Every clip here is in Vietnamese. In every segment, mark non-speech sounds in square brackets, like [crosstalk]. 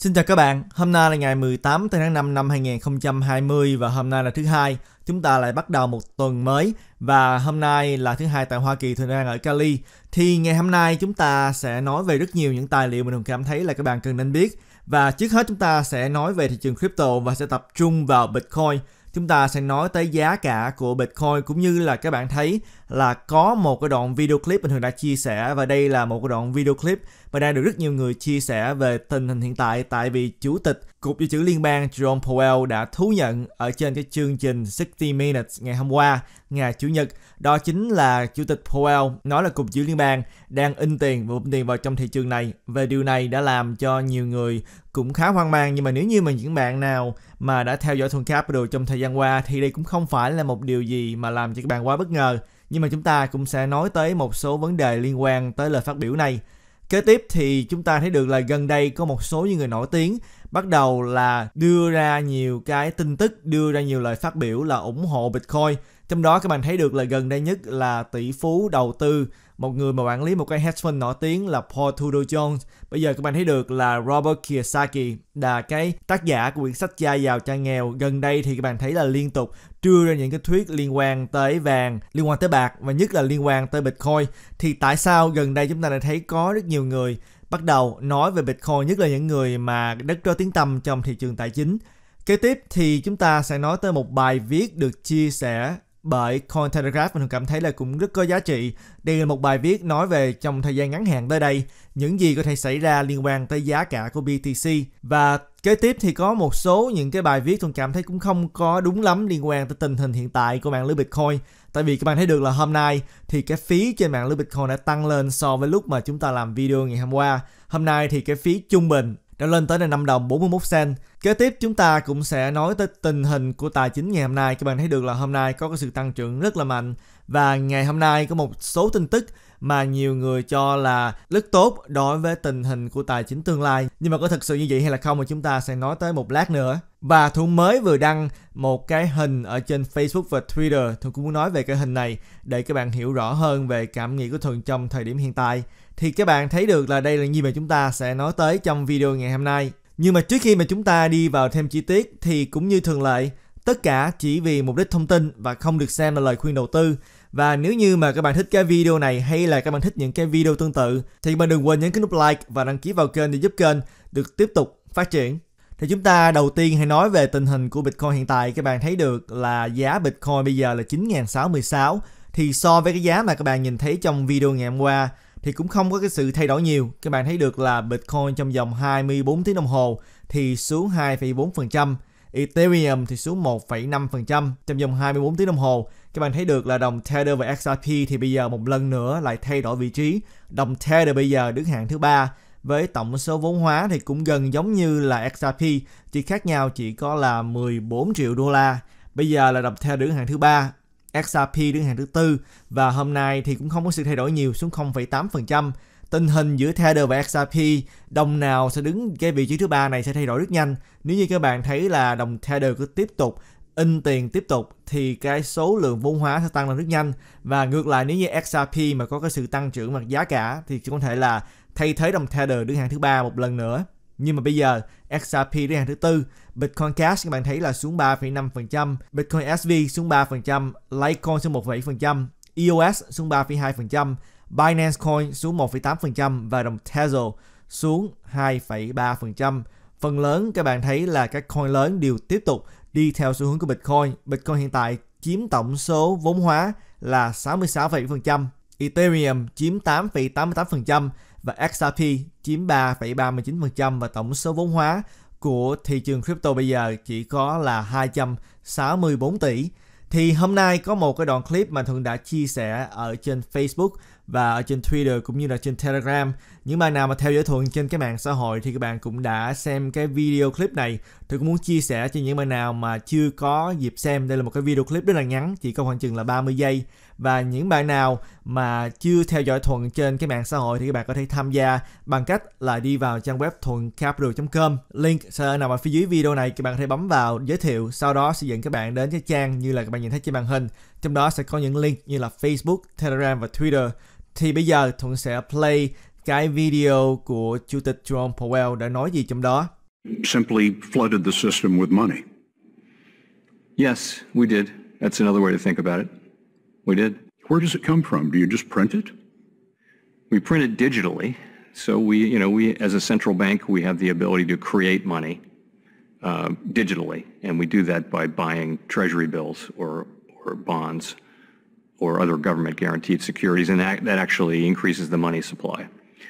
Xin chào các bạn, hôm nay là ngày 18 tháng 5 năm 2020 và hôm nay là thứ hai, chúng ta lại bắt đầu một tuần mới và hôm nay là thứ hai tại Hoa Kỳ thời đang ở Cali. Thì ngày hôm nay chúng ta sẽ nói về rất nhiều những tài liệu mình cảm thấy là các bạn cần nên biết và trước hết chúng ta sẽ nói về thị trường crypto và sẽ tập trung vào Bitcoin. Chúng ta sẽ nói tới giá cả của Bitcoin cũng như là các bạn thấy là có một cái đoạn video clip mình thường đã chia sẻ và đây là một cái đoạn video clip mà đang được rất nhiều người chia sẻ về tình hình hiện tại tại vì chủ tịch cục dự trữ liên bang Jerome Powell đã thú nhận ở trên cái chương trình 60 Minutes ngày hôm qua ngày chủ nhật đó chính là chủ tịch Powell nói là cục dự trữ liên bang đang in tiền và bơm tiền vào trong thị trường này về điều này đã làm cho nhiều người cũng khá hoang mang nhưng mà nếu như mà những bạn nào mà đã theo dõi cáp Capital trong thời gian qua thì đây cũng không phải là một điều gì mà làm cho các bạn quá bất ngờ nhưng mà chúng ta cũng sẽ nói tới một số vấn đề liên quan tới lời phát biểu này. Kế tiếp thì chúng ta thấy được là gần đây có một số những người nổi tiếng bắt đầu là đưa ra nhiều cái tin tức, đưa ra nhiều lời phát biểu là ủng hộ Bitcoin trong đó các bạn thấy được là gần đây nhất là tỷ phú đầu tư một người mà quản lý một cái hedge fund nổi tiếng là Paul Tudor Jones. Bây giờ các bạn thấy được là Robert Kiyosaki là cái tác giả của quyển sách Cha giàu cha nghèo. Gần đây thì các bạn thấy là liên tục đưa ra những cái thuyết liên quan tới vàng, liên quan tới bạc và nhất là liên quan tới Bitcoin. Thì tại sao gần đây chúng ta lại thấy có rất nhiều người bắt đầu nói về Bitcoin, nhất là những người mà đất có tiếng tăm trong thị trường tài chính. Kế tiếp thì chúng ta sẽ nói tới một bài viết được chia sẻ bởi Coin Telegraph mình cảm thấy là cũng rất có giá trị. Đây là một bài viết nói về trong thời gian ngắn hạn tới đây, những gì có thể xảy ra liên quan tới giá cả của BTC. Và kế tiếp thì có một số những cái bài viết tôi cảm thấy cũng không có đúng lắm liên quan tới tình hình hiện tại của mạng lưới Bitcoin. Tại vì các bạn thấy được là hôm nay thì cái phí trên mạng lưới Bitcoin đã tăng lên so với lúc mà chúng ta làm video ngày hôm qua. Hôm nay thì cái phí trung bình đã lên tới là 5 đồng 41 cent. Kế tiếp chúng ta cũng sẽ nói tới tình hình của tài chính ngày hôm nay. Các bạn thấy được là hôm nay có cái sự tăng trưởng rất là mạnh và ngày hôm nay có một số tin tức mà nhiều người cho là rất tốt đối với tình hình của tài chính tương lai. Nhưng mà có thật sự như vậy hay là không thì chúng ta sẽ nói tới một lát nữa. Và Thu mới vừa đăng một cái hình ở trên Facebook và Twitter. Thu cũng muốn nói về cái hình này để các bạn hiểu rõ hơn về cảm nghĩ của Thuận trong thời điểm hiện tại thì các bạn thấy được là đây là gì mà chúng ta sẽ nói tới trong video ngày hôm nay. Nhưng mà trước khi mà chúng ta đi vào thêm chi tiết thì cũng như thường lệ, tất cả chỉ vì mục đích thông tin và không được xem là lời khuyên đầu tư. Và nếu như mà các bạn thích cái video này hay là các bạn thích những cái video tương tự thì bạn đừng quên nhấn cái nút like và đăng ký vào kênh để giúp kênh được tiếp tục phát triển. Thì chúng ta đầu tiên hãy nói về tình hình của Bitcoin hiện tại. Các bạn thấy được là giá Bitcoin bây giờ là 9.616 thì so với cái giá mà các bạn nhìn thấy trong video ngày hôm qua thì cũng không có cái sự thay đổi nhiều. Các bạn thấy được là Bitcoin trong vòng 24 tiếng đồng hồ thì xuống 2,4%, Ethereum thì xuống 1,5% trong vòng 24 tiếng đồng hồ. Các bạn thấy được là đồng Tether và XRP thì bây giờ một lần nữa lại thay đổi vị trí. Đồng Tether bây giờ đứng hạng thứ ba với tổng số vốn hóa thì cũng gần giống như là XRP, chỉ khác nhau chỉ có là 14 triệu đô la. Bây giờ là đồng Tether đứng hạng thứ ba XRP đứng hàng thứ tư và hôm nay thì cũng không có sự thay đổi nhiều xuống 0,8%. Tình hình giữa Tether và XRP đồng nào sẽ đứng cái vị trí thứ ba này sẽ thay đổi rất nhanh. Nếu như các bạn thấy là đồng Tether cứ tiếp tục in tiền tiếp tục thì cái số lượng vốn hóa sẽ tăng lên rất nhanh và ngược lại nếu như XRP mà có cái sự tăng trưởng mặt giá cả thì cũng có thể là thay thế đồng Tether đứng hàng thứ ba một lần nữa nhưng mà bây giờ XRP đứng hàng thứ tư Bitcoin Cash các bạn thấy là xuống 3,5%, Bitcoin SV xuống 3%, Litecoin xuống 1,7%, EOS xuống 3,2%, Binance Coin xuống 1,8% và đồng Tether xuống 2,3%. Phần lớn các bạn thấy là các coin lớn đều tiếp tục đi theo xu hướng của Bitcoin. Bitcoin hiện tại chiếm tổng số vốn hóa là 66,7%, Ethereum chiếm 8,88% và XRP chiếm 3,39% và tổng số vốn hóa của thị trường crypto bây giờ chỉ có là 264 tỷ. Thì hôm nay có một cái đoạn clip mà Thuận đã chia sẻ ở trên Facebook và ở trên Twitter cũng như là trên Telegram. Những bạn nào mà theo dõi Thuận trên các mạng xã hội thì các bạn cũng đã xem cái video clip này. Tôi cũng muốn chia sẻ cho những bạn nào mà chưa có dịp xem. Đây là một cái video clip rất là ngắn, chỉ có khoảng chừng là 30 giây và những bạn nào mà chưa theo dõi thuận trên cái mạng xã hội thì các bạn có thể tham gia bằng cách là đi vào trang web thuận capital.com link sẽ ở nằm ở phía dưới video này các bạn có thể bấm vào giới thiệu sau đó sẽ dẫn các bạn đến cái trang như là các bạn nhìn thấy trên màn hình trong đó sẽ có những link như là Facebook, Telegram và Twitter thì bây giờ thuận sẽ play cái video của chủ tịch Jerome Powell đã nói gì trong đó simply flooded the system with money yes we did that's another way to think about it We did. Where does it come from? Do you just print it? We print it digitally. So we, you know, we as a central bank, we have the ability to create money uh, digitally, and we do that by buying treasury bills or, or bonds or other government guaranteed securities, and that, that actually increases the money supply.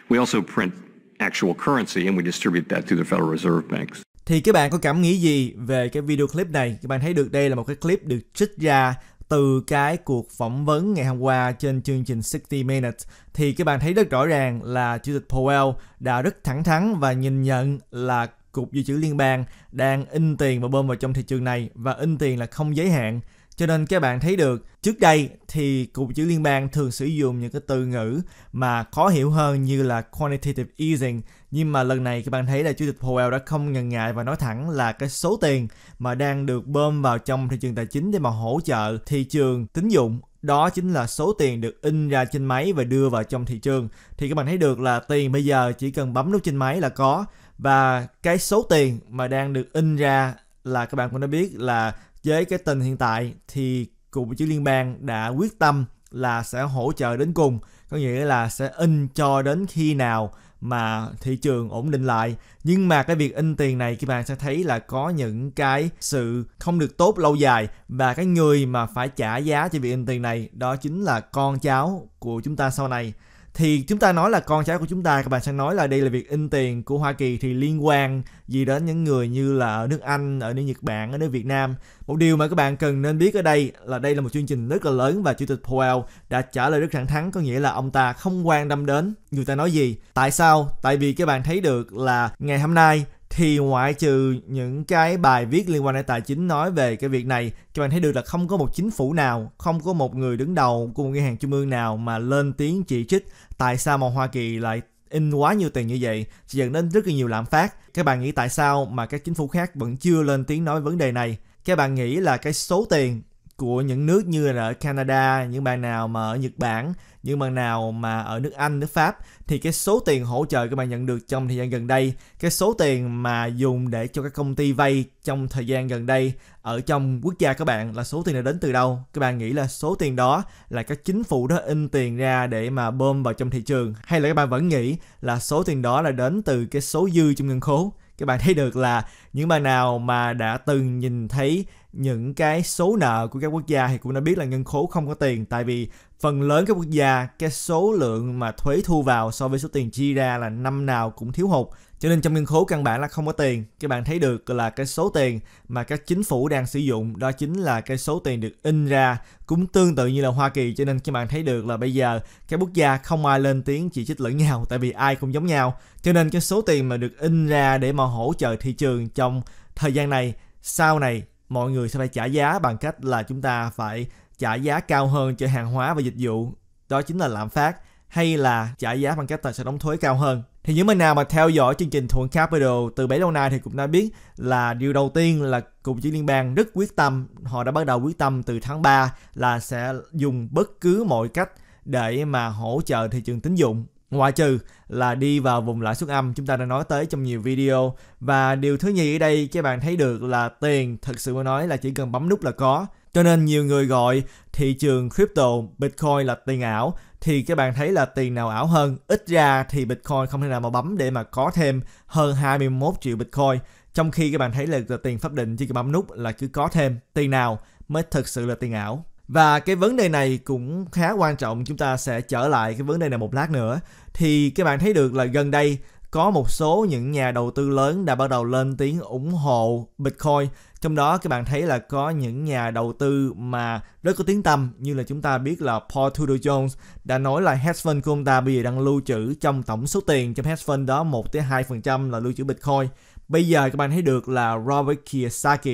We also print actual currency and we distribute that through the Federal Reserve Banks. Thì các bạn có cảm nghĩ gì về cái video clip này? Các bạn thấy được đây là một cái clip được trích ra từ cái cuộc phỏng vấn ngày hôm qua trên chương trình 60 Minutes thì các bạn thấy rất rõ ràng là Chủ tịch Powell đã rất thẳng thắn và nhìn nhận là Cục Dự trữ Liên bang đang in tiền và bơm vào trong thị trường này và in tiền là không giới hạn cho nên các bạn thấy được trước đây thì cục chữ liên bang thường sử dụng những cái từ ngữ mà khó hiểu hơn như là quantitative easing nhưng mà lần này các bạn thấy là chủ tịch Powell đã không ngần ngại và nói thẳng là cái số tiền mà đang được bơm vào trong thị trường tài chính để mà hỗ trợ thị trường tín dụng đó chính là số tiền được in ra trên máy và đưa vào trong thị trường thì các bạn thấy được là tiền bây giờ chỉ cần bấm nút trên máy là có và cái số tiền mà đang được in ra là các bạn cũng đã biết là với cái tình hiện tại thì cục dự trữ liên bang đã quyết tâm là sẽ hỗ trợ đến cùng có nghĩa là sẽ in cho đến khi nào mà thị trường ổn định lại nhưng mà cái việc in tiền này các bạn sẽ thấy là có những cái sự không được tốt lâu dài và cái người mà phải trả giá cho việc in tiền này đó chính là con cháu của chúng ta sau này thì chúng ta nói là con cháu của chúng ta các bạn sẽ nói là đây là việc in tiền của Hoa Kỳ thì liên quan gì đến những người như là ở nước Anh, ở nước Nhật Bản, ở nước Việt Nam. Một điều mà các bạn cần nên biết ở đây là đây là một chương trình rất là lớn và Chủ tịch Powell đã trả lời rất thẳng thắn có nghĩa là ông ta không quan tâm đến người ta nói gì. Tại sao? Tại vì các bạn thấy được là ngày hôm nay thì ngoại trừ những cái bài viết liên quan đến tài chính nói về cái việc này các bạn thấy được là không có một chính phủ nào không có một người đứng đầu của một ngân hàng trung ương nào mà lên tiếng chỉ trích tại sao mà hoa kỳ lại in quá nhiều tiền như vậy sẽ dẫn đến rất là nhiều lạm phát các bạn nghĩ tại sao mà các chính phủ khác vẫn chưa lên tiếng nói vấn đề này các bạn nghĩ là cái số tiền của những nước như là ở Canada, những bạn nào mà ở Nhật Bản, những bạn nào mà ở nước Anh, nước Pháp thì cái số tiền hỗ trợ các bạn nhận được trong thời gian gần đây, cái số tiền mà dùng để cho các công ty vay trong thời gian gần đây ở trong quốc gia các bạn là số tiền đã đến từ đâu? Các bạn nghĩ là số tiền đó là các chính phủ đó in tiền ra để mà bơm vào trong thị trường hay là các bạn vẫn nghĩ là số tiền đó là đến từ cái số dư trong ngân khố? các bạn thấy được là những bạn nào mà đã từng nhìn thấy những cái số nợ của các quốc gia thì cũng đã biết là ngân khố không có tiền tại vì phần lớn các quốc gia cái số lượng mà thuế thu vào so với số tiền chi ra là năm nào cũng thiếu hụt cho nên trong ngân khố căn bản là không có tiền các bạn thấy được là cái số tiền mà các chính phủ đang sử dụng đó chính là cái số tiền được in ra cũng tương tự như là Hoa Kỳ cho nên các bạn thấy được là bây giờ các quốc gia không ai lên tiếng chỉ trích lẫn nhau tại vì ai cũng giống nhau cho nên cái số tiền mà được in ra để mà hỗ trợ thị trường trong thời gian này sau này mọi người sẽ phải trả giá bằng cách là chúng ta phải trả giá cao hơn cho hàng hóa và dịch vụ đó chính là lạm phát hay là trả giá bằng cách là sẽ đóng thuế cao hơn thì những bạn nào mà theo dõi chương trình Thuận Capital từ bấy lâu nay thì cũng đã biết là điều đầu tiên là Cục trưởng Liên bang rất quyết tâm, họ đã bắt đầu quyết tâm từ tháng 3 là sẽ dùng bất cứ mọi cách để mà hỗ trợ thị trường tín dụng ngoại trừ là đi vào vùng lãi suất âm chúng ta đã nói tới trong nhiều video và điều thứ nhì ở đây các bạn thấy được là tiền thật sự mà nói là chỉ cần bấm nút là có cho nên nhiều người gọi thị trường crypto bitcoin là tiền ảo thì các bạn thấy là tiền nào ảo hơn ít ra thì bitcoin không thể nào mà bấm để mà có thêm hơn 21 triệu bitcoin trong khi các bạn thấy là tiền pháp định chỉ cần bấm nút là cứ có thêm tiền nào mới thực sự là tiền ảo và cái vấn đề này cũng khá quan trọng, chúng ta sẽ trở lại cái vấn đề này một lát nữa. Thì các bạn thấy được là gần đây có một số những nhà đầu tư lớn đã bắt đầu lên tiếng ủng hộ Bitcoin. Trong đó các bạn thấy là có những nhà đầu tư mà rất có tiếng tăm như là chúng ta biết là Paul Tudor Jones đã nói là hedge fund của ông ta bây giờ đang lưu trữ trong tổng số tiền trong hedge fund đó 1 tới 2% là lưu trữ Bitcoin. Bây giờ các bạn thấy được là Robert Kiyosaki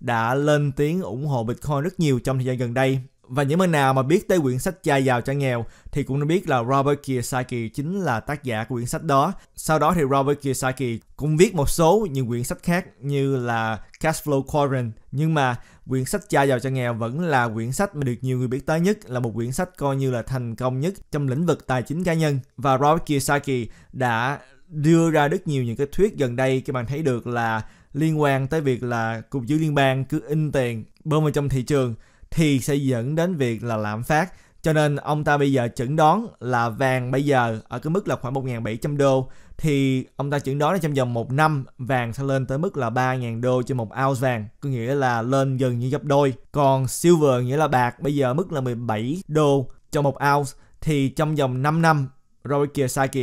đã lên tiếng ủng hộ Bitcoin rất nhiều trong thời gian gần đây. Và những người nào mà biết tới quyển sách Cha giàu cha nghèo thì cũng đã biết là Robert Kiyosaki chính là tác giả của quyển sách đó. Sau đó thì Robert Kiyosaki cũng viết một số những quyển sách khác như là Cashflow Quadrant. Nhưng mà quyển sách Cha giàu cha nghèo vẫn là quyển sách mà được nhiều người biết tới nhất, là một quyển sách coi như là thành công nhất trong lĩnh vực tài chính cá nhân. Và Robert Kiyosaki đã đưa ra rất nhiều những cái thuyết gần đây các bạn thấy được là liên quan tới việc là cục dự liên bang cứ in tiền bơm vào trong thị trường thì sẽ dẫn đến việc là lạm phát cho nên ông ta bây giờ chẩn đoán là vàng bây giờ ở cái mức là khoảng 1.700 đô thì ông ta chẩn đoán là trong vòng một năm vàng sẽ lên tới mức là 3.000 đô trên một ounce vàng có nghĩa là lên gần như gấp đôi còn silver nghĩa là bạc bây giờ mức là 17 đô cho một ounce thì trong vòng 5 năm Robert Kiyosaki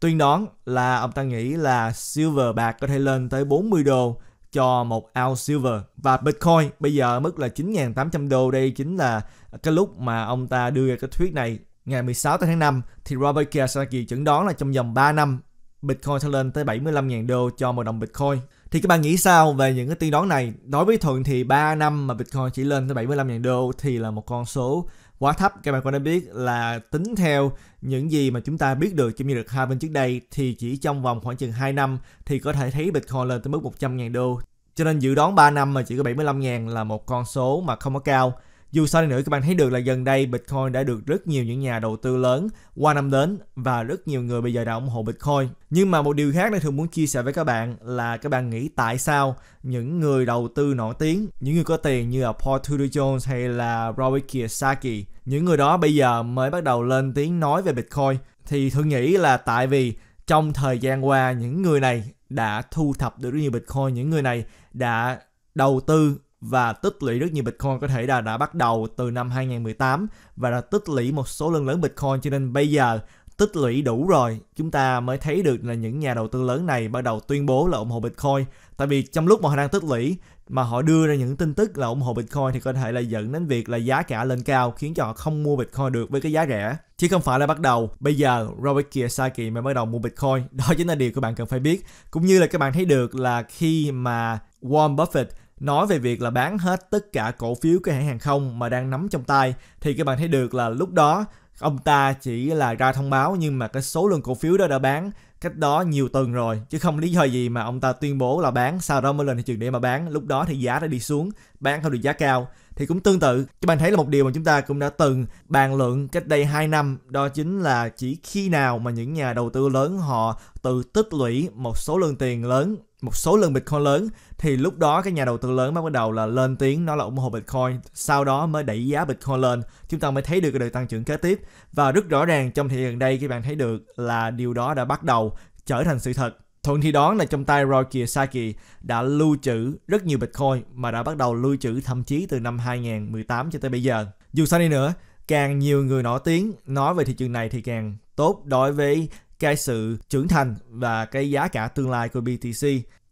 Tuyên đoán là ông ta nghĩ là silver bạc có thể lên tới 40 đô cho một ounce silver và Bitcoin bây giờ mức là 9.800 đô đây chính là cái lúc mà ông ta đưa ra cái thuyết này ngày 16 tháng 5 thì Robert Kiyosaki chẩn đoán là trong vòng 3 năm Bitcoin sẽ lên tới 75.000 đô cho một đồng Bitcoin. Thì các bạn nghĩ sao về những cái tiên đoán này? Đối với Thuận thì 3 năm mà Bitcoin chỉ lên tới 75.000 đô thì là một con số quá thấp các bạn có nên biết là tính theo những gì mà chúng ta biết được trong như được hai bên trước đây thì chỉ trong vòng khoảng chừng 2 năm thì có thể thấy Bitcoin lên tới mức 100.000 đô cho nên dự đoán 3 năm mà chỉ có 75.000 là một con số mà không có cao dù sao đi nữa các bạn thấy được là gần đây Bitcoin đã được rất nhiều những nhà đầu tư lớn qua năm đến và rất nhiều người bây giờ đã ủng hộ Bitcoin. Nhưng mà một điều khác này thường muốn chia sẻ với các bạn là các bạn nghĩ tại sao những người đầu tư nổi tiếng, những người có tiền như là Paul Tudor Jones hay là Robert Kiyosaki, những người đó bây giờ mới bắt đầu lên tiếng nói về Bitcoin thì thường nghĩ là tại vì trong thời gian qua những người này đã thu thập được rất nhiều Bitcoin, những người này đã đầu tư và tích lũy rất nhiều Bitcoin có thể là đã bắt đầu từ năm 2018 và đã tích lũy một số lượng lớn Bitcoin cho nên bây giờ tích lũy đủ rồi chúng ta mới thấy được là những nhà đầu tư lớn này bắt đầu tuyên bố là ủng hộ Bitcoin tại vì trong lúc mà họ đang tích lũy mà họ đưa ra những tin tức là ủng hộ Bitcoin thì có thể là dẫn đến việc là giá cả lên cao khiến cho họ không mua Bitcoin được với cái giá rẻ. Chứ không phải là bắt đầu bây giờ Robert Kiyosaki mới bắt đầu mua Bitcoin. [laughs] Đó chính là điều các bạn cần phải biết. Cũng như là các bạn thấy được là khi mà Warren Buffett Nói về việc là bán hết tất cả cổ phiếu của hãng hàng không mà đang nắm trong tay thì các bạn thấy được là lúc đó ông ta chỉ là ra thông báo nhưng mà cái số lượng cổ phiếu đó đã bán cách đó nhiều tuần rồi chứ không lý do gì mà ông ta tuyên bố là bán sau đó mới lên thị trường để mà bán lúc đó thì giá đã đi xuống bán không được giá cao thì cũng tương tự các bạn thấy là một điều mà chúng ta cũng đã từng bàn luận cách đây 2 năm đó chính là chỉ khi nào mà những nhà đầu tư lớn họ tự tích lũy một số lượng tiền lớn một số lượng Bitcoin lớn thì lúc đó các nhà đầu tư lớn mới bắt đầu là lên tiếng nó là ủng hộ Bitcoin, sau đó mới đẩy giá Bitcoin lên. Chúng ta mới thấy được cái đợt tăng trưởng kế tiếp và rất rõ ràng trong thời gian đây các bạn thấy được là điều đó đã bắt đầu trở thành sự thật. Thuận thì đó là trong tay Roy Kiyosaki đã lưu trữ rất nhiều Bitcoin mà đã bắt đầu lưu trữ thậm chí từ năm 2018 cho tới bây giờ. Dù sao đi nữa, càng nhiều người nổi tiếng nói về thị trường này thì càng tốt đối với cái sự trưởng thành và cái giá cả tương lai của BTC.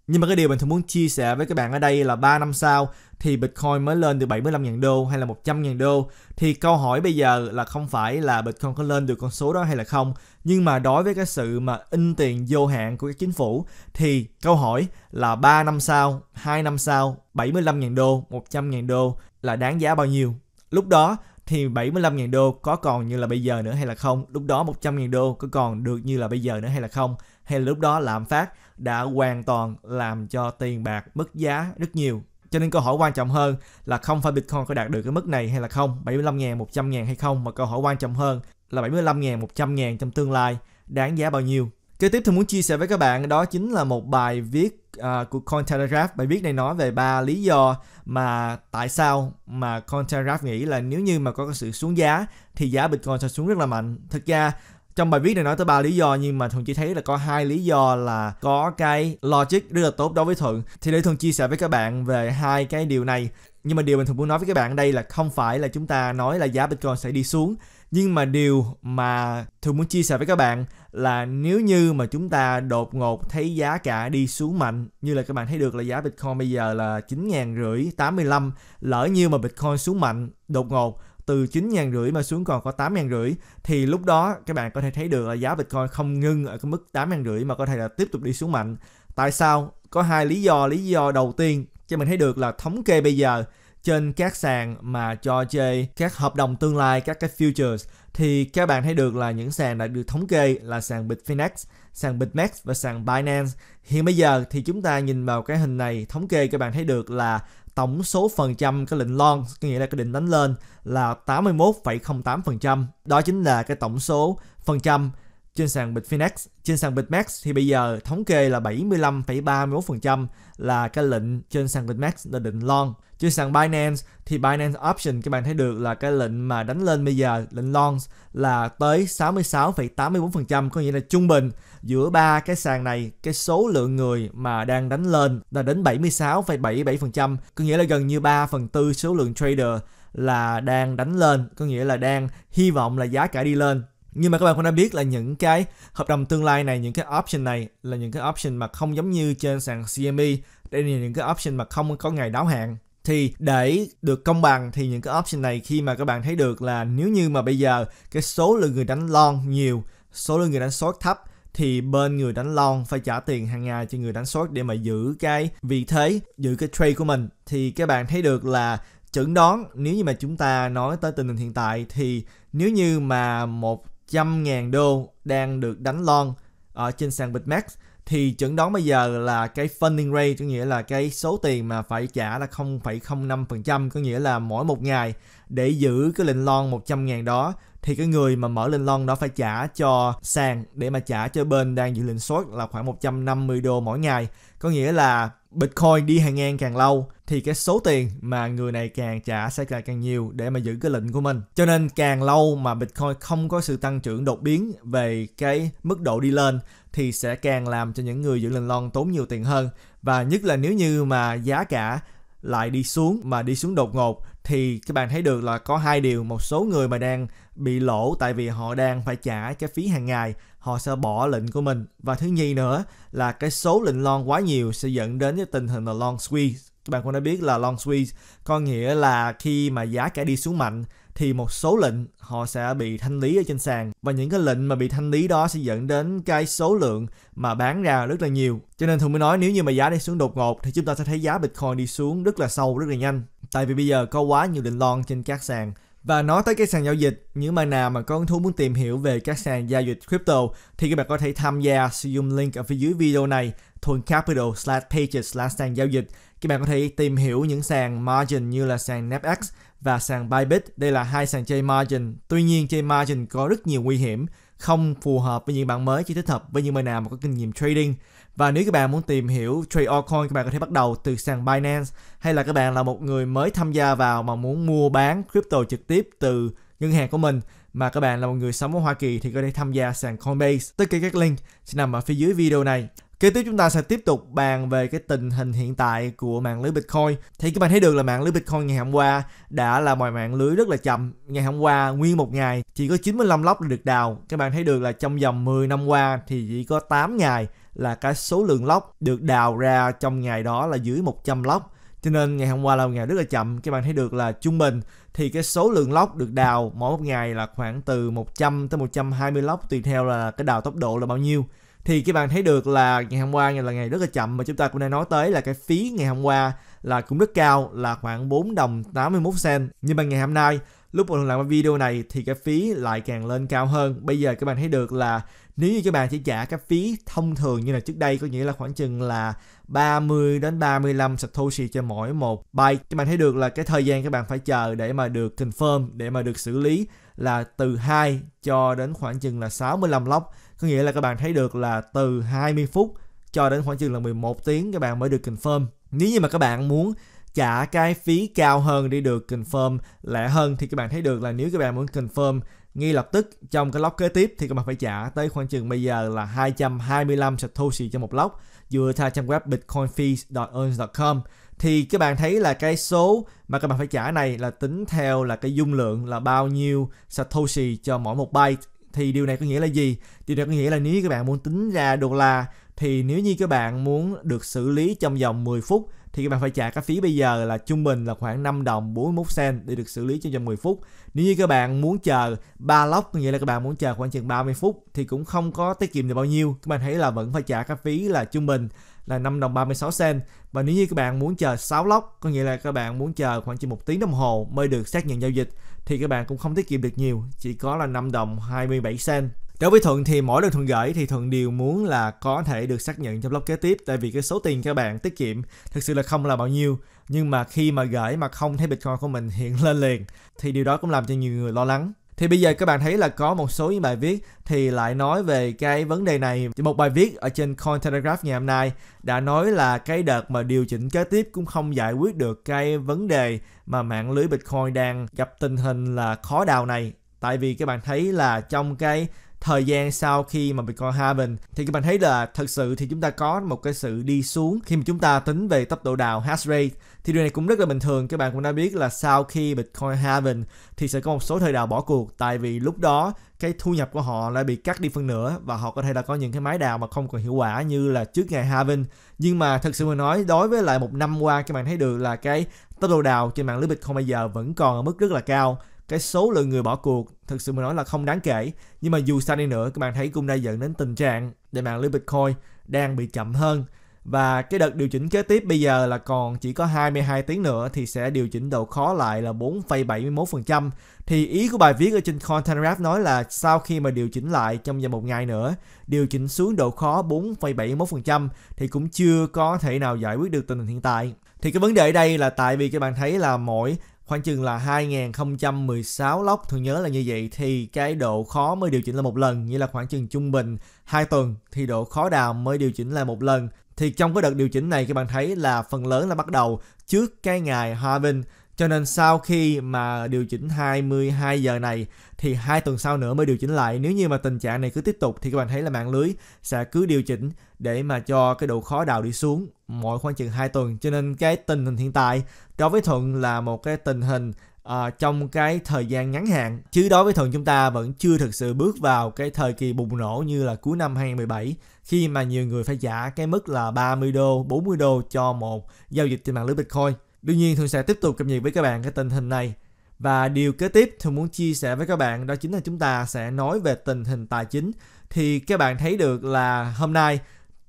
Nhưng mà cái điều mình thường muốn chia sẻ với các bạn ở đây là 3 năm sau thì Bitcoin mới lên từ 75.000 đô hay là 100.000 đô thì câu hỏi bây giờ là không phải là Bitcoin có lên được con số đó hay là không nhưng mà đối với cái sự mà in tiền vô hạn của các chính phủ thì câu hỏi là 3 năm sau, 2 năm sau 75.000 đô, 100.000 đô là đáng giá bao nhiêu? Lúc đó thì 75.000 đô có còn như là bây giờ nữa hay là không? Lúc đó 100.000 đô có còn được như là bây giờ nữa hay là không? Hay là lúc đó lạm phát đã hoàn toàn làm cho tiền bạc mất giá rất nhiều? Cho nên câu hỏi quan trọng hơn là không phải Bitcoin có đạt được cái mức này hay là không, 75.000, 100.000 hay không, mà câu hỏi quan trọng hơn là 75.000, 100.000 trong tương lai đáng giá bao nhiêu? Kế tiếp tôi muốn chia sẻ với các bạn đó chính là một bài viết uh, của Cointelegraph. Bài viết này nói về ba lý do mà tại sao mà Cointelegraph nghĩ là nếu như mà có sự xuống giá thì giá Bitcoin sẽ xuống rất là mạnh. Thực ra trong bài viết này nói tới ba lý do nhưng mà thuận chỉ thấy là có hai lý do là có cái logic rất là tốt đối với thuận thì để thuận chia sẻ với các bạn về hai cái điều này nhưng mà điều mình thường muốn nói với các bạn đây là không phải là chúng ta nói là giá bitcoin sẽ đi xuống nhưng mà điều mà thường muốn chia sẻ với các bạn là nếu như mà chúng ta đột ngột thấy giá cả đi xuống mạnh như là các bạn thấy được là giá Bitcoin bây giờ là 9 rưỡi 85 lỡ như mà Bitcoin xuống mạnh đột ngột từ 9 ngàn rưỡi mà xuống còn có 8 ngàn rưỡi thì lúc đó các bạn có thể thấy được là giá Bitcoin không ngưng ở cái mức 8 ngàn rưỡi mà có thể là tiếp tục đi xuống mạnh. Tại sao? Có hai lý do. Lý do đầu tiên cho mình thấy được là thống kê bây giờ trên các sàn mà cho chơi các hợp đồng tương lai các cái futures thì các bạn thấy được là những sàn đã được thống kê là sàn Bitfinex, sàn Bitmex và sàn Binance. Hiện bây giờ thì chúng ta nhìn vào cái hình này thống kê các bạn thấy được là tổng số phần trăm cái lệnh long có nghĩa là cái định đánh lên là 81,08%. Đó chính là cái tổng số phần trăm trên sàn Bitfinex, trên sàn Bitmax thì bây giờ thống kê là 75,31% là cái lệnh trên sàn Bitmax là định long. Trên sàn Binance thì Binance Option các bạn thấy được là cái lệnh mà đánh lên bây giờ, lệnh long là tới 66,84% có nghĩa là trung bình giữa ba cái sàn này cái số lượng người mà đang đánh lên là đến 76,77% có nghĩa là gần như 3 phần tư số lượng trader là đang đánh lên có nghĩa là đang hy vọng là giá cả đi lên nhưng mà các bạn cũng đã biết là những cái hợp đồng tương lai này những cái option này là những cái option mà không giống như trên sàn CME đây là những cái option mà không có ngày đáo hạn thì để được công bằng thì những cái option này khi mà các bạn thấy được là nếu như mà bây giờ cái số lượng người đánh lon nhiều số lượng người đánh short thấp thì bên người đánh long phải trả tiền hàng ngày cho người đánh short để mà giữ cái vị thế giữ cái trade của mình thì các bạn thấy được là chẩn đoán nếu như mà chúng ta nói tới tình hình hiện tại thì nếu như mà một trăm ngàn đô đang được đánh lon ở trên sàn BitMax thì chuẩn đoán bây giờ là cái funding rate có nghĩa là cái số tiền mà phải trả là 0,05% có nghĩa là mỗi một ngày để giữ cái lệnh lon 100 000 đó thì cái người mà mở lệnh lon đó phải trả cho sàn để mà trả cho bên đang giữ lệnh short là khoảng 150 đô mỗi ngày có nghĩa là Bitcoin đi hàng ngang càng lâu thì cái số tiền mà người này càng trả sẽ càng càng nhiều để mà giữ cái lệnh của mình. Cho nên càng lâu mà Bitcoin không có sự tăng trưởng đột biến về cái mức độ đi lên thì sẽ càng làm cho những người giữ lệnh long tốn nhiều tiền hơn. Và nhất là nếu như mà giá cả lại đi xuống mà đi xuống đột ngột thì các bạn thấy được là có hai điều một số người mà đang bị lỗ tại vì họ đang phải trả cái phí hàng ngày họ sẽ bỏ lệnh của mình và thứ nhì nữa là cái số lệnh lon quá nhiều sẽ dẫn đến cái tình hình là long squeeze các bạn cũng đã biết là long squeeze có nghĩa là khi mà giá cả đi xuống mạnh thì một số lệnh họ sẽ bị thanh lý ở trên sàn và những cái lệnh mà bị thanh lý đó sẽ dẫn đến cái số lượng mà bán ra rất là nhiều cho nên thường mới nói nếu như mà giá đi xuống đột ngột thì chúng ta sẽ thấy giá bitcoin đi xuống rất là sâu rất là nhanh tại vì bây giờ có quá nhiều lệnh lon trên các sàn và nói tới các sàn giao dịch, những bạn nào mà có hứng thú muốn tìm hiểu về các sàn giao dịch crypto thì các bạn có thể tham gia sử dụng link ở phía dưới video này Thuần Capital slash pages slash sàn giao dịch. Các bạn có thể tìm hiểu những sàn margin như là sàn napx và sàn Bybit. Đây là hai sàn chơi margin. Tuy nhiên chơi margin có rất nhiều nguy hiểm, không phù hợp với những bạn mới chỉ thích hợp với những bạn nào mà có kinh nghiệm trading. Và nếu các bạn muốn tìm hiểu trade altcoin các bạn có thể bắt đầu từ sàn Binance hay là các bạn là một người mới tham gia vào mà muốn mua bán crypto trực tiếp từ ngân hàng của mình mà các bạn là một người sống ở Hoa Kỳ thì có thể tham gia sàn Coinbase. Tất cả các link sẽ nằm ở phía dưới video này. Kế tiếp chúng ta sẽ tiếp tục bàn về cái tình hình hiện tại của mạng lưới Bitcoin. Thì các bạn thấy được là mạng lưới Bitcoin ngày hôm qua đã là mọi mạng lưới rất là chậm. Ngày hôm qua nguyên một ngày chỉ có 95 lốc được đào. Các bạn thấy được là trong vòng 10 năm qua thì chỉ có 8 ngày là cái số lượng lóc được đào ra trong ngày đó là dưới 100 lóc cho nên ngày hôm qua là một ngày rất là chậm các bạn thấy được là trung bình thì cái số lượng lóc được đào mỗi một ngày là khoảng từ 100 tới 120 lóc tùy theo là cái đào tốc độ là bao nhiêu thì các bạn thấy được là ngày hôm qua là ngày rất là chậm mà chúng ta cũng đã nói tới là cái phí ngày hôm qua là cũng rất cao là khoảng 4 đồng 81 cent nhưng mà ngày hôm nay lúc mà làm video này thì cái phí lại càng lên cao hơn bây giờ các bạn thấy được là nếu như các bạn chỉ trả cái phí thông thường như là trước đây có nghĩa là khoảng chừng là 30 đến 35 Satoshi cho mỗi một byte các bạn thấy được là cái thời gian các bạn phải chờ để mà được confirm để mà được xử lý là từ 2 cho đến khoảng chừng là 65 lóc có nghĩa là các bạn thấy được là từ 20 phút cho đến khoảng chừng là 11 tiếng các bạn mới được confirm nếu như mà các bạn muốn trả cái phí cao hơn để được confirm lẻ hơn thì các bạn thấy được là nếu các bạn muốn confirm ngay lập tức trong cái lóc kế tiếp thì các bạn phải trả tới khoảng chừng bây giờ là 225 Satoshi cho một lóc dựa theo trang web bitcoinfees.earns.com thì các bạn thấy là cái số mà các bạn phải trả này là tính theo là cái dung lượng là bao nhiêu Satoshi cho mỗi một byte thì điều này có nghĩa là gì? Điều này có nghĩa là nếu các bạn muốn tính ra đô la thì nếu như các bạn muốn được xử lý trong vòng 10 phút thì các bạn phải trả cái phí bây giờ là trung bình là khoảng 5 đồng 41 cent để được xử lý trong vòng 10 phút. Nếu như các bạn muốn chờ 3 lóc nghĩa là các bạn muốn chờ khoảng chừng 30 phút thì cũng không có tiết kiệm được bao nhiêu. Các bạn thấy là vẫn phải trả cái phí là trung bình là 5 đồng 36 cent và nếu như các bạn muốn chờ 6 lóc có nghĩa là các bạn muốn chờ khoảng chừng 1 tiếng đồng hồ mới được xác nhận giao dịch thì các bạn cũng không tiết kiệm được nhiều chỉ có là 5 đồng 27 cent Đối với Thuận thì mỗi lần Thuận gửi thì Thuận đều muốn là có thể được xác nhận trong blog kế tiếp tại vì cái số tiền các bạn tiết kiệm thực sự là không là bao nhiêu nhưng mà khi mà gửi mà không thấy Bitcoin của mình hiện lên liền thì điều đó cũng làm cho nhiều người lo lắng. Thì bây giờ các bạn thấy là có một số những bài viết thì lại nói về cái vấn đề này. Một bài viết ở trên Cointelegraph ngày hôm nay đã nói là cái đợt mà điều chỉnh kế tiếp cũng không giải quyết được cái vấn đề mà mạng lưới Bitcoin đang gặp tình hình là khó đào này. Tại vì các bạn thấy là trong cái thời gian sau khi mà Bitcoin halving thì các bạn thấy là thật sự thì chúng ta có một cái sự đi xuống khi mà chúng ta tính về tốc độ đào hash rate thì điều này cũng rất là bình thường các bạn cũng đã biết là sau khi Bitcoin halving thì sẽ có một số thời đào bỏ cuộc tại vì lúc đó cái thu nhập của họ lại bị cắt đi phân nửa và họ có thể là có những cái máy đào mà không còn hiệu quả như là trước ngày halving nhưng mà thật sự mà nói đối với lại một năm qua các bạn thấy được là cái tốc độ đào trên mạng lưới Bitcoin bây giờ vẫn còn ở mức rất là cao cái số lượng người bỏ cuộc thực sự mà nói là không đáng kể nhưng mà dù sao đi nữa các bạn thấy cũng đã dẫn đến tình trạng để mạng lưới bitcoin đang bị chậm hơn và cái đợt điều chỉnh kế tiếp bây giờ là còn chỉ có 22 tiếng nữa thì sẽ điều chỉnh độ khó lại là 4,71%. Thì ý của bài viết ở trên CoinTelegraph nói là sau khi mà điều chỉnh lại trong vòng một ngày nữa, điều chỉnh xuống độ khó 4,71% thì cũng chưa có thể nào giải quyết được tình hình hiện tại. Thì cái vấn đề ở đây là tại vì các bạn thấy là mỗi khoảng chừng là 2016 lốc, tôi nhớ là như vậy thì cái độ khó mới điều chỉnh là một lần như là khoảng chừng trung bình 2 tuần thì độ khó đào mới điều chỉnh là một lần thì trong cái đợt điều chỉnh này các bạn thấy là phần lớn là bắt đầu trước cái ngày Harvin cho nên sau khi mà điều chỉnh 22 giờ này thì hai tuần sau nữa mới điều chỉnh lại. Nếu như mà tình trạng này cứ tiếp tục thì các bạn thấy là mạng lưới sẽ cứ điều chỉnh để mà cho cái độ khó đào đi xuống mỗi khoảng chừng 2 tuần. Cho nên cái tình hình hiện tại đối với Thuận là một cái tình hình à, trong cái thời gian ngắn hạn chứ đối với thuận chúng ta vẫn chưa thực sự bước vào cái thời kỳ bùng nổ như là cuối năm 2017 khi mà nhiều người phải trả cái mức là 30 đô 40 đô cho một giao dịch trên mạng lưới Bitcoin Đương nhiên Thường sẽ tiếp tục cập nhật với các bạn cái tình hình này. Và điều kế tiếp Thường muốn chia sẻ với các bạn đó chính là chúng ta sẽ nói về tình hình tài chính. Thì các bạn thấy được là hôm nay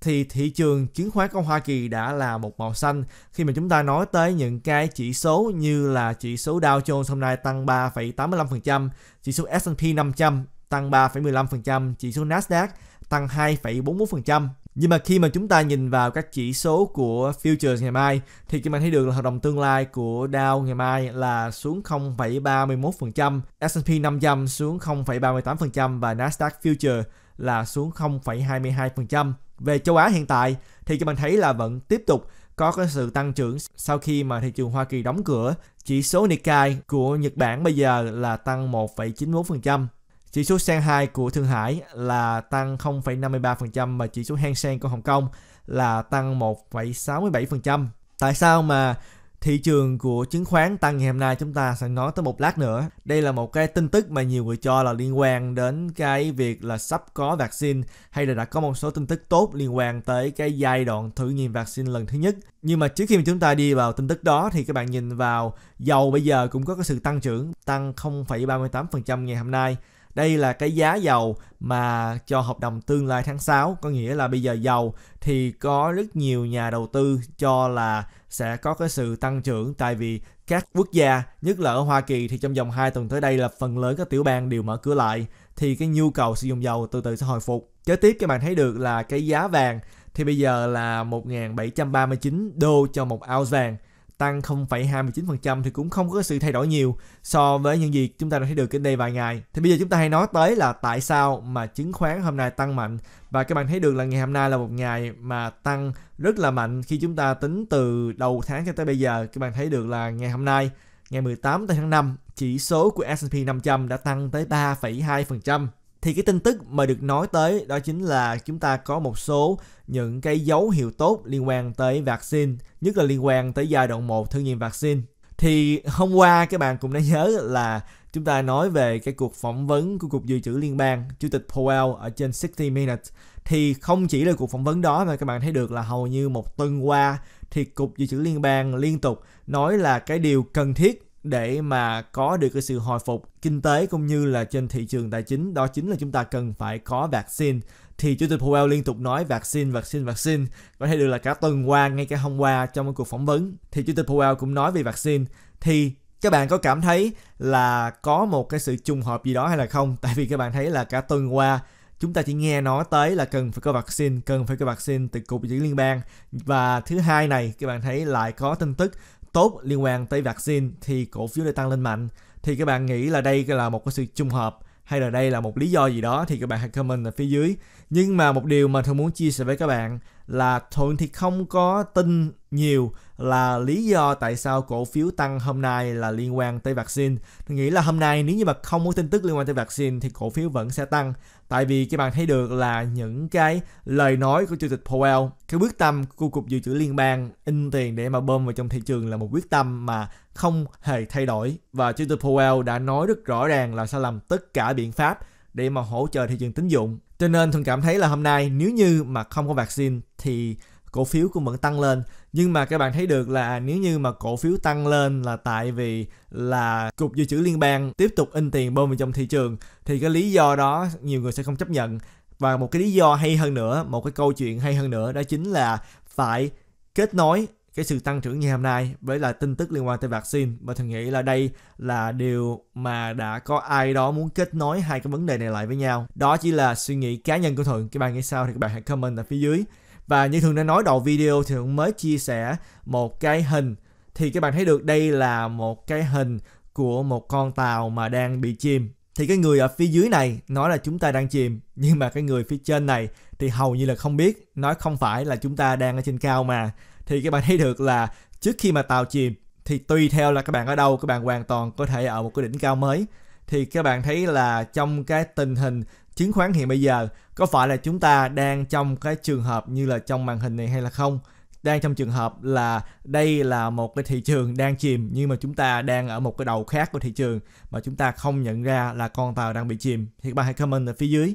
thì thị trường chứng khoán của Hoa Kỳ đã là một màu xanh khi mà chúng ta nói tới những cái chỉ số như là chỉ số Dow Jones hôm nay tăng 3,85%, chỉ số S&P 500 tăng 3,15%, chỉ số Nasdaq tăng 2,44%. Nhưng mà khi mà chúng ta nhìn vào các chỉ số của futures ngày mai thì các bạn thấy được là hợp đồng tương lai của Dow ngày mai là xuống 0,31%, S&P 500 xuống 0,38% và Nasdaq Future là xuống 0,22%. Về châu Á hiện tại thì các bạn thấy là vẫn tiếp tục có cái sự tăng trưởng sau khi mà thị trường Hoa Kỳ đóng cửa. Chỉ số Nikkei của Nhật Bản bây giờ là tăng 1,91%, chỉ số Shanghai của Thượng Hải là tăng 0,53% và chỉ số Hang Seng của Hồng Kông là tăng 1,67%. Tại sao mà thị trường của chứng khoán tăng ngày hôm nay chúng ta sẽ nói tới một lát nữa. Đây là một cái tin tức mà nhiều người cho là liên quan đến cái việc là sắp có vaccine hay là đã có một số tin tức tốt liên quan tới cái giai đoạn thử nghiệm vaccine lần thứ nhất. Nhưng mà trước khi mà chúng ta đi vào tin tức đó thì các bạn nhìn vào dầu bây giờ cũng có cái sự tăng trưởng tăng 0,38% ngày hôm nay đây là cái giá dầu mà cho hợp đồng tương lai tháng 6, có nghĩa là bây giờ dầu thì có rất nhiều nhà đầu tư cho là sẽ có cái sự tăng trưởng tại vì các quốc gia, nhất là ở Hoa Kỳ thì trong vòng 2 tuần tới đây là phần lớn các tiểu bang đều mở cửa lại thì cái nhu cầu sử dụng dầu từ từ sẽ hồi phục. Kế tiếp các bạn thấy được là cái giá vàng thì bây giờ là 1.739 đô cho một ounce vàng tăng 0,29% thì cũng không có sự thay đổi nhiều so với những gì chúng ta đã thấy được cách đây vài ngày. Thì bây giờ chúng ta hãy nói tới là tại sao mà chứng khoán hôm nay tăng mạnh và các bạn thấy được là ngày hôm nay là một ngày mà tăng rất là mạnh khi chúng ta tính từ đầu tháng cho tới bây giờ các bạn thấy được là ngày hôm nay ngày 18 tháng 5 chỉ số của S&P 500 đã tăng tới 3,2% thì cái tin tức mà được nói tới đó chính là chúng ta có một số những cái dấu hiệu tốt liên quan tới vaccine, nhất là liên quan tới giai đoạn 1 thử nghiệm vaccine. Thì hôm qua các bạn cũng đã nhớ là chúng ta nói về cái cuộc phỏng vấn của Cục Dự trữ Liên bang, Chủ tịch Powell ở trên 60 Minutes. Thì không chỉ là cuộc phỏng vấn đó mà các bạn thấy được là hầu như một tuần qua thì Cục Dự trữ Liên bang liên tục nói là cái điều cần thiết để mà có được cái sự hồi phục kinh tế cũng như là trên thị trường tài chính đó chính là chúng ta cần phải có vaccine thì Chủ tịch Powell liên tục nói vaccine, vaccine, vaccine có thể được là cả tuần qua ngay cả hôm qua trong một cuộc phỏng vấn thì Chủ tịch Powell cũng nói về vaccine thì các bạn có cảm thấy là có một cái sự trùng hợp gì đó hay là không? Tại vì các bạn thấy là cả tuần qua chúng ta chỉ nghe nói tới là cần phải có vaccine, cần phải có vaccine từ Cục Dự Liên bang và thứ hai này các bạn thấy lại có tin tức tốt liên quan tới vaccine thì cổ phiếu lại tăng lên mạnh thì các bạn nghĩ là đây là một cái sự trùng hợp hay là đây là một lý do gì đó thì các bạn hãy comment ở phía dưới nhưng mà một điều mà tôi muốn chia sẻ với các bạn là thuận thì không có tin nhiều là lý do tại sao cổ phiếu tăng hôm nay là liên quan tới vaccine tôi nghĩ là hôm nay nếu như mà không có tin tức liên quan tới vaccine thì cổ phiếu vẫn sẽ tăng tại vì các bạn thấy được là những cái lời nói của chủ tịch Powell cái quyết tâm của cục dự trữ liên bang in tiền để mà bơm vào trong thị trường là một quyết tâm mà không hề thay đổi và Chủ tịch Powell đã nói rất rõ ràng là sẽ làm tất cả biện pháp để mà hỗ trợ thị trường tín dụng. Cho nên thường cảm thấy là hôm nay nếu như mà không có vaccine thì cổ phiếu cũng vẫn tăng lên nhưng mà các bạn thấy được là nếu như mà cổ phiếu tăng lên là tại vì là cục dự trữ liên bang tiếp tục in tiền bơm vào trong thị trường thì cái lý do đó nhiều người sẽ không chấp nhận và một cái lý do hay hơn nữa một cái câu chuyện hay hơn nữa đó chính là phải kết nối cái sự tăng trưởng như hôm nay với là tin tức liên quan tới vaccine và thường nghĩ là đây là điều mà đã có ai đó muốn kết nối hai cái vấn đề này lại với nhau đó chỉ là suy nghĩ cá nhân của thuận các bạn nghĩ sao thì các bạn hãy comment ở phía dưới và như thường đã nói đầu video thì thuận mới chia sẻ một cái hình thì các bạn thấy được đây là một cái hình của một con tàu mà đang bị chìm thì cái người ở phía dưới này nói là chúng ta đang chìm nhưng mà cái người phía trên này thì hầu như là không biết nói không phải là chúng ta đang ở trên cao mà thì các bạn thấy được là trước khi mà tàu chìm thì tùy theo là các bạn ở đâu các bạn hoàn toàn có thể ở một cái đỉnh cao mới thì các bạn thấy là trong cái tình hình chứng khoán hiện bây giờ có phải là chúng ta đang trong cái trường hợp như là trong màn hình này hay là không đang trong trường hợp là đây là một cái thị trường đang chìm nhưng mà chúng ta đang ở một cái đầu khác của thị trường mà chúng ta không nhận ra là con tàu đang bị chìm thì các bạn hãy comment ở phía dưới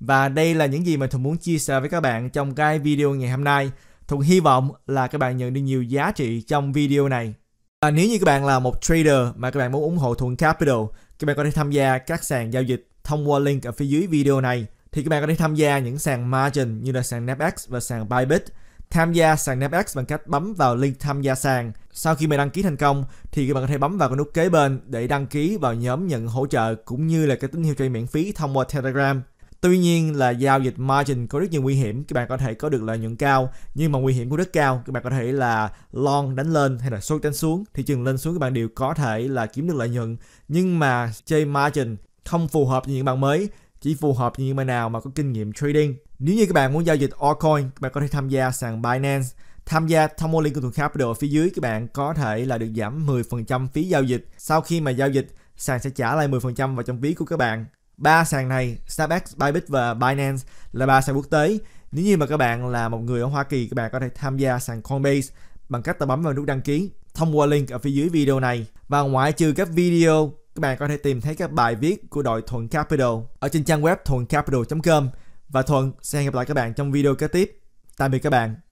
và đây là những gì mà Thuận muốn chia sẻ với các bạn trong cái video ngày hôm nay. Thuận hy vọng là các bạn nhận được nhiều giá trị trong video này. Và nếu như các bạn là một trader mà các bạn muốn ủng hộ Thuận Capital, các bạn có thể tham gia các sàn giao dịch thông qua link ở phía dưới video này. Thì các bạn có thể tham gia những sàn margin như là sàn Napex và sàn Bybit. Tham gia sàn Napex bằng cách bấm vào link tham gia sàn. Sau khi mày đăng ký thành công thì các bạn có thể bấm vào cái nút kế bên để đăng ký vào nhóm nhận hỗ trợ cũng như là cái tín hiệu chơi miễn phí thông qua Telegram. Tuy nhiên là giao dịch margin có rất nhiều nguy hiểm, các bạn có thể có được lợi nhuận cao nhưng mà nguy hiểm cũng rất cao. Các bạn có thể là long đánh lên hay là short đánh xuống, thị trường lên xuống các bạn đều có thể là kiếm được lợi nhuận. Nhưng mà chơi margin không phù hợp với những bạn mới, chỉ phù hợp với những bạn nào mà có kinh nghiệm trading. Nếu như các bạn muốn giao dịch altcoin, các bạn có thể tham gia sàn Binance. Tham gia thông qua link của Thuận Capital ở phía dưới các bạn có thể là được giảm 10% phí giao dịch. Sau khi mà giao dịch, sàn sẽ trả lại 10% vào trong ví của các bạn ba sàn này SnapX, Bybit và Binance là ba sàn quốc tế. Nếu như mà các bạn là một người ở Hoa Kỳ, các bạn có thể tham gia sàn Coinbase bằng cách bấm vào nút đăng ký thông qua link ở phía dưới video này. Và ngoại trừ các video, các bạn có thể tìm thấy các bài viết của đội Thuận Capital ở trên trang web thuậncapital.com. Và Thuận sẽ hẹn gặp lại các bạn trong video kế tiếp. Tạm biệt các bạn.